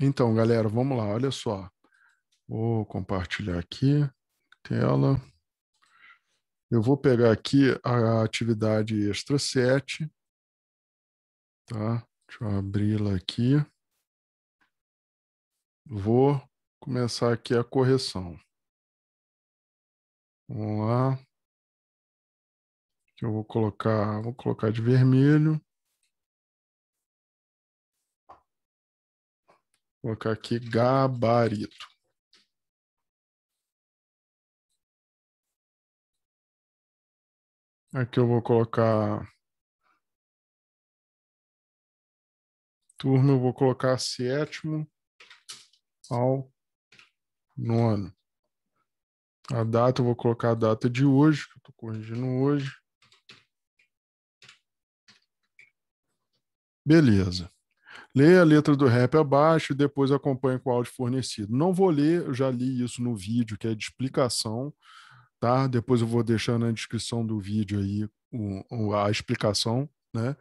Então, galera, vamos lá, olha só. Vou compartilhar aqui tela. Eu vou pegar aqui a atividade extra 7, tá? Deixa eu abri-la aqui. Vou começar aqui a correção. Vamos lá. Eu vou colocar, vou colocar de vermelho. Vou colocar aqui gabarito. Aqui eu vou colocar. Turma, eu vou colocar sétimo ao nono. A data, eu vou colocar a data de hoje, que eu estou corrigindo hoje. Beleza. Leia a letra do rap abaixo e depois acompanhe com o áudio fornecido. Não vou ler, eu já li isso no vídeo, que é de explicação, tá? Depois eu vou deixar na descrição do vídeo aí o, o, a explicação, né?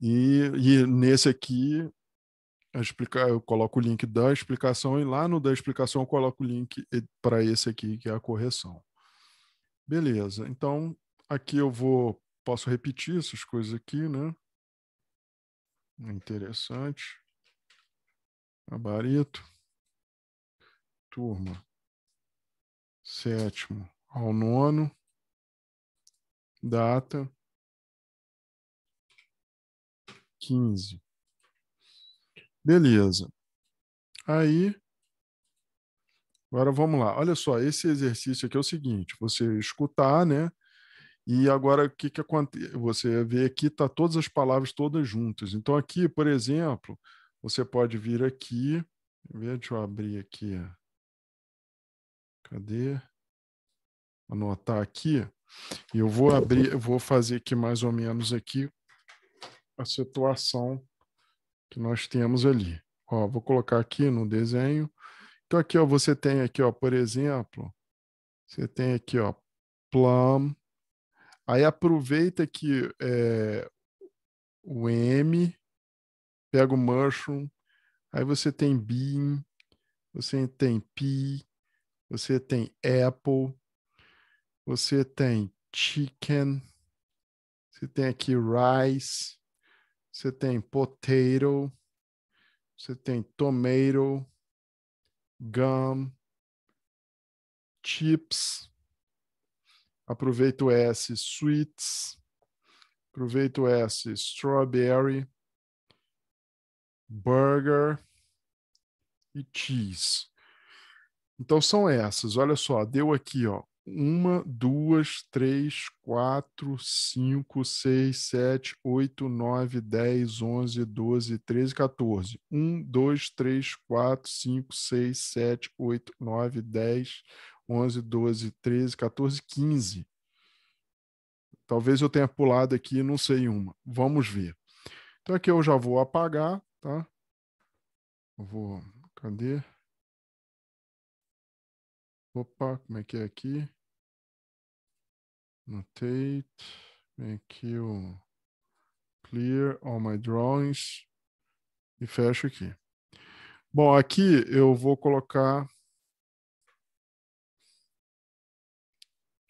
E, e nesse aqui explicar, eu coloco o link da explicação e lá no da explicação eu coloco o link para esse aqui que é a correção. Beleza. Então aqui eu vou posso repetir essas coisas aqui, né? Interessante. Gabarito. Turma. Sétimo ao nono. Data. 15. Beleza. Aí, agora vamos lá. Olha só, esse exercício aqui é o seguinte: você escutar, né? E agora, o que, que acontece? Você vê aqui, tá todas as palavras todas juntas. Então, aqui, por exemplo, você pode vir aqui. Deixa eu abrir aqui. Cadê? Anotar aqui. E eu vou abrir, eu vou fazer aqui mais ou menos aqui a situação que nós temos ali. Ó, vou colocar aqui no desenho. Então aqui ó, você tem aqui, ó, por exemplo, você tem aqui, ó, plum, Aí aproveita que é, o M, pega o mushroom, aí você tem bean, você tem pea, você tem apple, você tem chicken, você tem aqui rice, você tem potato, você tem tomato, gum, chips, aproveito S sweets, aproveito S strawberry, burger e cheese. Então são essas. Olha só, deu aqui, ó. Uma, duas, três, quatro, cinco, seis, sete, oito, nove, dez, onze, doze, treze, quatorze. Um, dois, três, quatro, cinco, seis, sete, oito, nove, dez, 11, 12, 13, 14, 15. Talvez eu tenha pulado aqui, não sei uma. Vamos ver. Então aqui eu já vou apagar, tá? Eu vou, cadê? Opa, como é que é aqui? Notate, vem aqui o clear all my drawings e fecho aqui. Bom, aqui eu vou colocar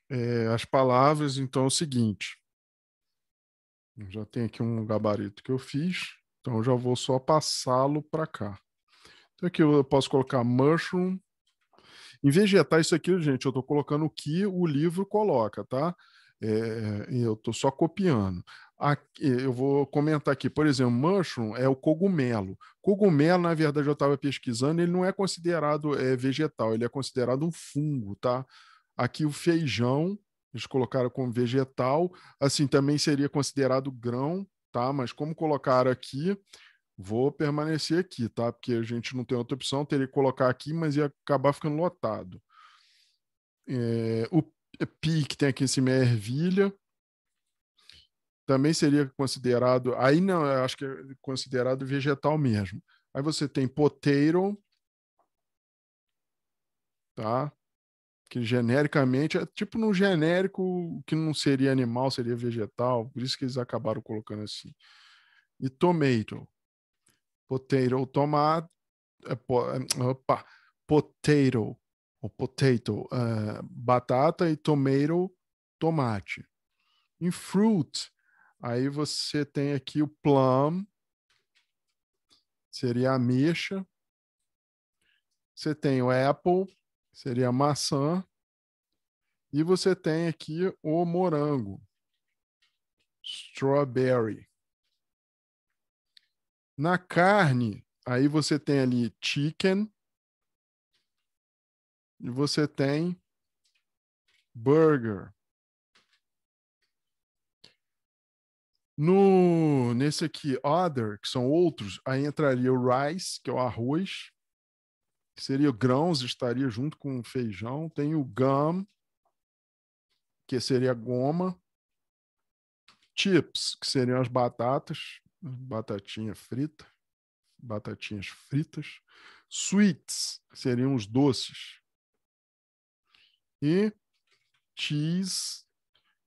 é, as palavras, então é o seguinte. Já tem aqui um gabarito que eu fiz, então eu já vou só passá-lo para cá. Então aqui eu posso colocar mushroom. Em vegetar isso aqui, gente, eu estou colocando o que o livro coloca, tá? É, eu estou só copiando. Aqui, eu vou comentar aqui, por exemplo, mushroom é o cogumelo. Cogumelo, na verdade, eu estava pesquisando, ele não é considerado é, vegetal, ele é considerado um fungo, tá? Aqui o feijão, eles colocaram como vegetal, assim, também seria considerado grão, tá? Mas como colocaram aqui, vou permanecer aqui, tá? Porque a gente não tem outra opção, teria que colocar aqui, mas ia acabar ficando lotado. É, o pi que tem aqui em cima é ervilha, também seria considerado, aí não, acho que é considerado vegetal mesmo. Aí você tem poteiro, tá? que genericamente é tipo no genérico que não seria animal, seria vegetal, por isso que eles acabaram colocando assim. E tomato, potato, tomate, é é, opa, potato, ou potato, uh, batata e tomato, tomate. Em fruit, aí você tem aqui o plum, seria a ameixa. Você tem o apple, seria maçã. E você tem aqui o morango, strawberry. Na carne, aí você tem ali chicken e você tem burger. No, nesse aqui, other, que são outros, aí entraria o rice, que é o arroz, que seria grãos, estaria junto com feijão. Tem o gum, que seria goma. Chips, que seriam as batatas, batatinha frita, batatinhas fritas. Sweets, que seriam os doces. E cheese,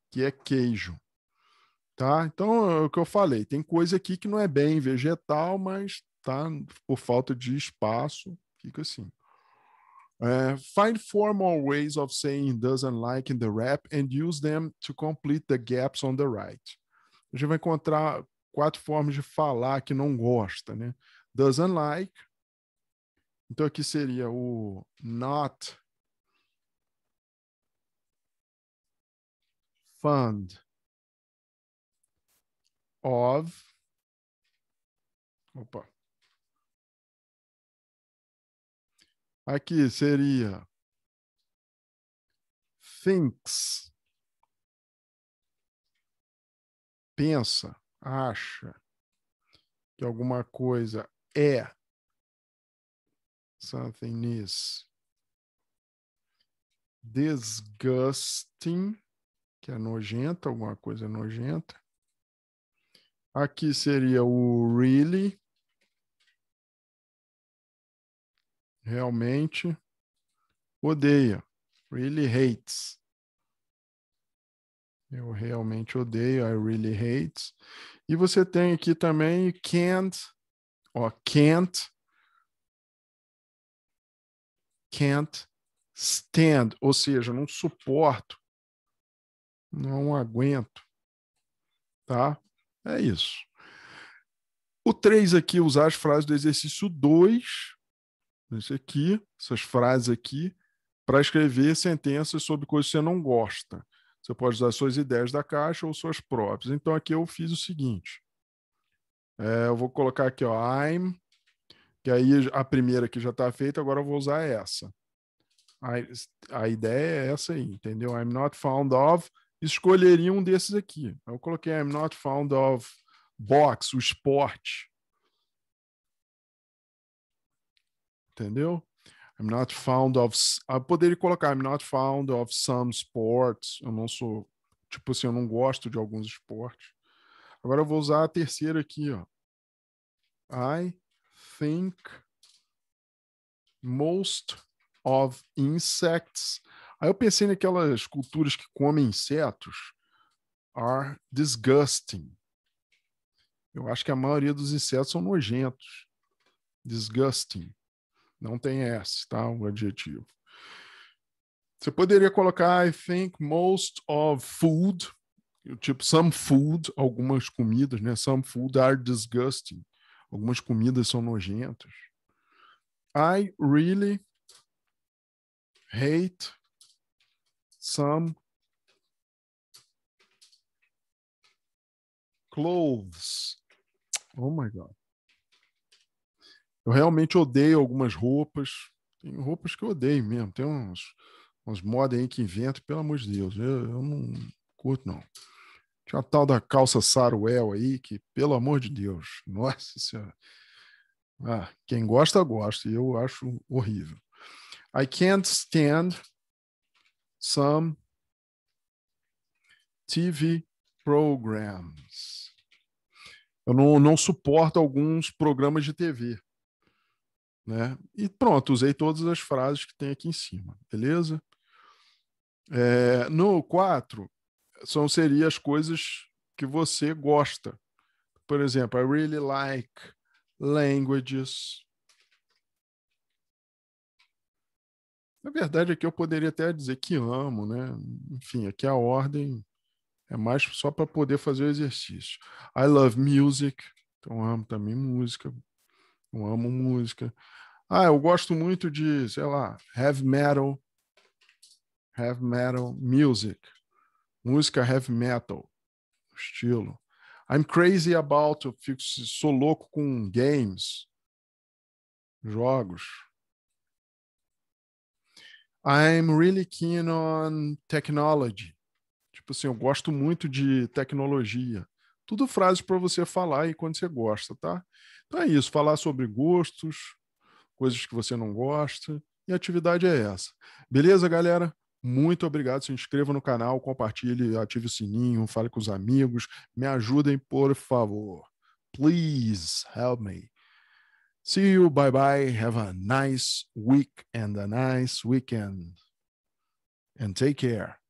que é queijo. Tá? Então, é o que eu falei, tem coisa aqui que não é bem vegetal, mas tá por falta de espaço, Fica assim. Uh, find more ways of saying doesn't like in the rap and use them to complete the gaps on the right. A gente vai encontrar quatro formas de falar que não gosta, né? Doesn't like. Então aqui seria o not fund of. Opa. Aqui seria thinks. Pensa, acha que alguma coisa é something is disgusting, que é nojenta, alguma coisa nojenta. Aqui seria o really, realmente odeia. Really hates. Eu realmente odeio. I really hate. E você tem aqui também can't, ó, can't, can't stand, ou seja, não suporto, não aguento, tá? É isso. O 3 aqui, usar as frases do exercício 2 isso aqui, essas frases aqui, para escrever sentenças sobre coisas que você não gosta. Você pode usar suas ideias da caixa ou suas próprias. Então aqui eu fiz o seguinte. É, eu vou colocar aqui, ó, I'm, que aí a primeira que já está feita, agora eu vou usar essa. A, a ideia é essa aí, entendeu? I'm not fond of, escolheria um desses aqui. Eu coloquei I'm not fond of box, o esporte. entendeu? I'm not fond of. Ah, eu poderia colocar I'm not fond of some sports. Eu não sou. Tipo assim, eu não gosto de alguns esportes. Agora eu vou usar a terceira aqui, ó. I think most of insects. Aí eu pensei naquelas culturas que comem insetos are disgusting. Eu acho que a maioria dos insetos são nojentos. Disgusting. Não tem S, tá? O adjetivo. Você poderia colocar I think most of food, tipo some food, algumas comidas, né? Some food are disgusting. Algumas comidas são nojentas. I really hate some clothes. Oh my God. Eu realmente odeio algumas roupas. Tem roupas que eu odeio mesmo. Tem umas, umas modas aí que invento, pelo amor de Deus. Eu, eu não curto, não. Tinha a tal da calça Saruel aí, que, pelo amor de Deus, nossa senhora. Ah, quem gosta, gosta. E eu acho horrível. I can't stand some TV programs. Eu não, não suporto alguns programas de TV. Né? E pronto, usei todas as frases que tem aqui em cima, beleza? É, no 4, são, seria as coisas que você gosta. Por exemplo, I really like languages. Na verdade, aqui eu poderia até dizer que amo, né? Enfim, aqui a ordem é mais só para poder fazer o exercício. I love music. Então, amo também música eu amo música. Ah, eu gosto muito de, sei lá, heavy metal, heavy metal music, música heavy metal, estilo. I'm crazy about, eu fico, sou louco com games, jogos. I'm really keen on technology. Tipo assim, eu gosto muito de tecnologia. Tudo frases para você falar e quando você gosta, tá? Então é isso, falar sobre gostos, coisas que você não gosta, e a atividade é essa. Beleza, galera? Muito obrigado. Se inscreva no canal, compartilhe, ative o sininho, fale com os amigos. Me ajudem, por favor. Please help me. See you. Bye bye. Have a nice week and a nice weekend. And take care.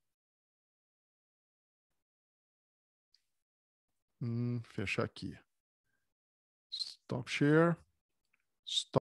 Hum, fechar aqui. Stop share. Stop